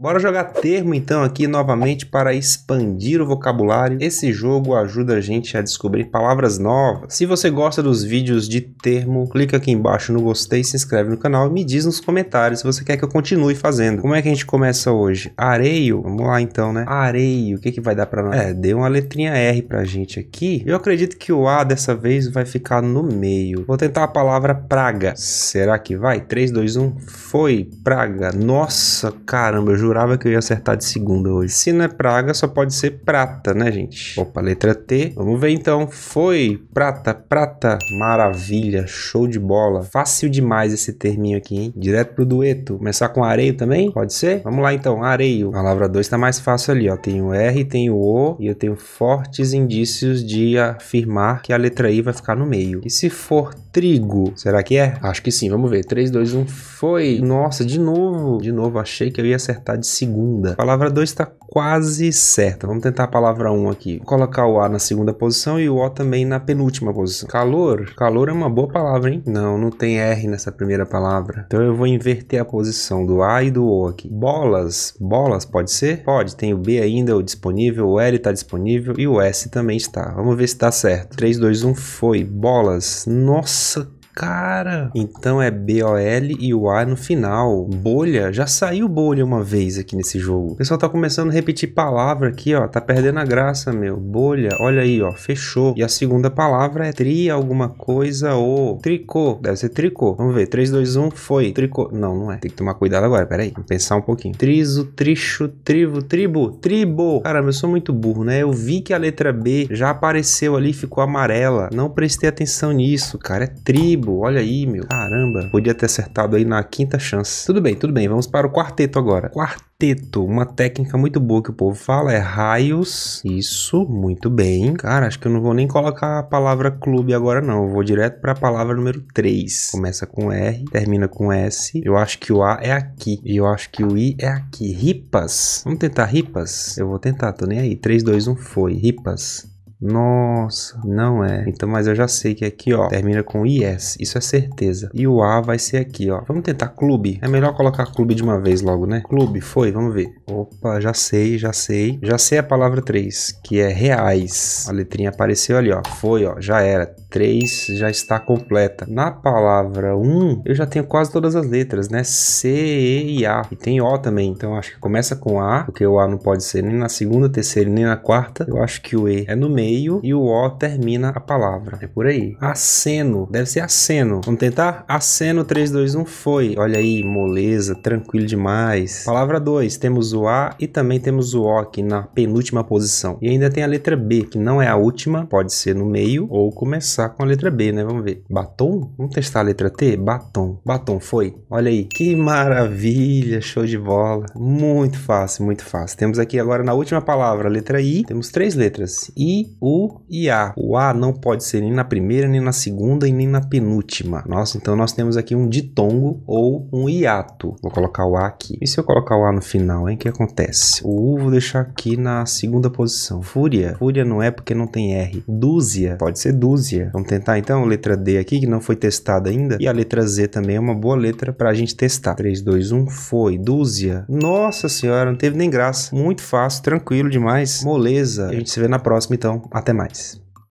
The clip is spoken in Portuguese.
Bora jogar termo então aqui novamente para expandir o vocabulário. Esse jogo ajuda a gente a descobrir palavras novas. Se você gosta dos vídeos de termo, clica aqui embaixo no gostei, se inscreve no canal e me diz nos comentários se você quer que eu continue fazendo. Como é que a gente começa hoje? Areio. Vamos lá então, né? Areio. O que que vai dar para nós? É, deu uma letrinha R pra gente aqui. Eu acredito que o A dessa vez vai ficar no meio. Vou tentar a palavra praga. Será que vai? 3 2 1. Foi praga. Nossa, caramba, eu juro jurava que eu ia acertar de segunda hoje. Se não é praga, só pode ser prata, né, gente? Opa, letra T. Vamos ver então. Foi prata, prata. Maravilha, show de bola. Fácil demais esse terminho aqui, hein? Direto pro dueto. Começar com areio também? Pode ser? Vamos lá então, areio. Palavra 2 tá mais fácil ali, ó. Tem o R, tem o O e eu tenho fortes indícios de afirmar que a letra I vai ficar no meio. E se for trigo, será que é? Acho que sim, vamos ver. 3, 2, 1, foi. Nossa, de novo. De novo, achei que eu ia acertar de segunda. A palavra 2 está quase certa. Vamos tentar a palavra 1 um aqui. Vou colocar o A na segunda posição e o O também na penúltima posição. Calor. Calor é uma boa palavra, hein? Não, não tem R nessa primeira palavra. Então eu vou inverter a posição do A e do O aqui. Bolas. Bolas pode ser? Pode. Tem o B ainda o disponível, o L está disponível e o S também está. Vamos ver se está certo. 3, 2, 1, foi. Bolas. Nossa, Cara, então é B-O-L e o A no final. Bolha, já saiu bolha uma vez aqui nesse jogo. O pessoal tá começando a repetir palavra aqui, ó. Tá perdendo a graça, meu. Bolha, olha aí, ó. Fechou. E a segunda palavra é tri alguma coisa ou tricô. Deve ser tricô. Vamos ver. 3, 2, 1, foi. Tricô. Não, não é. Tem que tomar cuidado agora, aí. Vamos pensar um pouquinho. Triso, tricho, trivo, tribo, tribo. Caramba, eu sou muito burro, né? Eu vi que a letra B já apareceu ali, ficou amarela. Não prestei atenção nisso, cara. É tribo. Tipo, olha aí, meu. Caramba. Podia ter acertado aí na quinta chance. Tudo bem, tudo bem. Vamos para o quarteto agora. Quarteto. Uma técnica muito boa que o povo fala é raios. Isso, muito bem. Cara, acho que eu não vou nem colocar a palavra clube agora, não. Eu vou direto para a palavra número 3. Começa com R, termina com S. Eu acho que o A é aqui. E eu acho que o I é aqui. Ripas. Vamos tentar ripas? Eu vou tentar, tô nem aí. 3, 2, 1, foi. Ripas. Nossa, não é. Então, mas eu já sei que é aqui, ó, termina com IS. Isso é certeza. E o A vai ser aqui, ó. Vamos tentar clube. É melhor colocar clube de uma vez logo, né? Clube, foi, vamos ver. Opa, já sei, já sei. Já sei a palavra 3, que é reais. A letrinha apareceu ali, ó. Foi, ó, já era. 3 já está completa. Na palavra 1, eu já tenho quase todas as letras, né? C, E e A. E tem O também. Então acho que começa com A, porque o A não pode ser nem na segunda, terceira, nem na quarta. Eu acho que o E é no meio e o O termina a palavra. É por aí. Aceno. Deve ser aceno. Vamos tentar? Aceno 3, 2, 1 foi. Olha aí, moleza, tranquilo demais. Palavra 2, temos o A e também temos o O aqui na penúltima posição. E ainda tem a letra B, que não é a última, pode ser no meio ou começar começar com a letra B, né? Vamos ver. Batom? Vamos testar a letra T? Batom. Batom foi? Olha aí. Que maravilha, show de bola. Muito fácil, muito fácil. Temos aqui agora na última palavra, a letra I, temos três letras. I, U e A. O A não pode ser nem na primeira, nem na segunda e nem na penúltima. Nossa, então nós temos aqui um ditongo ou um hiato. Vou colocar o A aqui. E se eu colocar o A no final, hein? O que acontece? O U vou deixar aqui na segunda posição. Fúria. Fúria não é porque não tem R. Dúzia. Pode ser dúzia. Vamos tentar então a letra D aqui, que não foi testada ainda. E a letra Z também é uma boa letra para a gente testar. 3, 2, 1, foi. Dúzia. Nossa senhora, não teve nem graça. Muito fácil, tranquilo demais. Moleza. A gente se vê na próxima então. Até mais.